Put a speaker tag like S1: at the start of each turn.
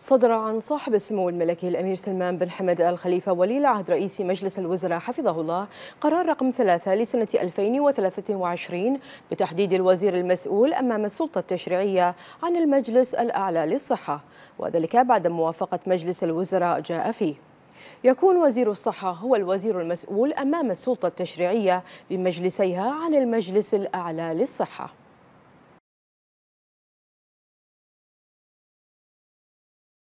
S1: صدر عن صاحب السمو الملكي الأمير سلمان بن حمد آل خليفة ولي العهد رئيس مجلس الوزراء حفظه الله قرار رقم ثلاثة لسنة 2023 بتحديد الوزير المسؤول أمام السلطة التشريعية عن المجلس الأعلى للصحة وذلك بعد موافقة مجلس الوزراء جاء فيه يكون وزير الصحة هو الوزير المسؤول أمام السلطة التشريعية بمجلسيها عن المجلس الأعلى للصحة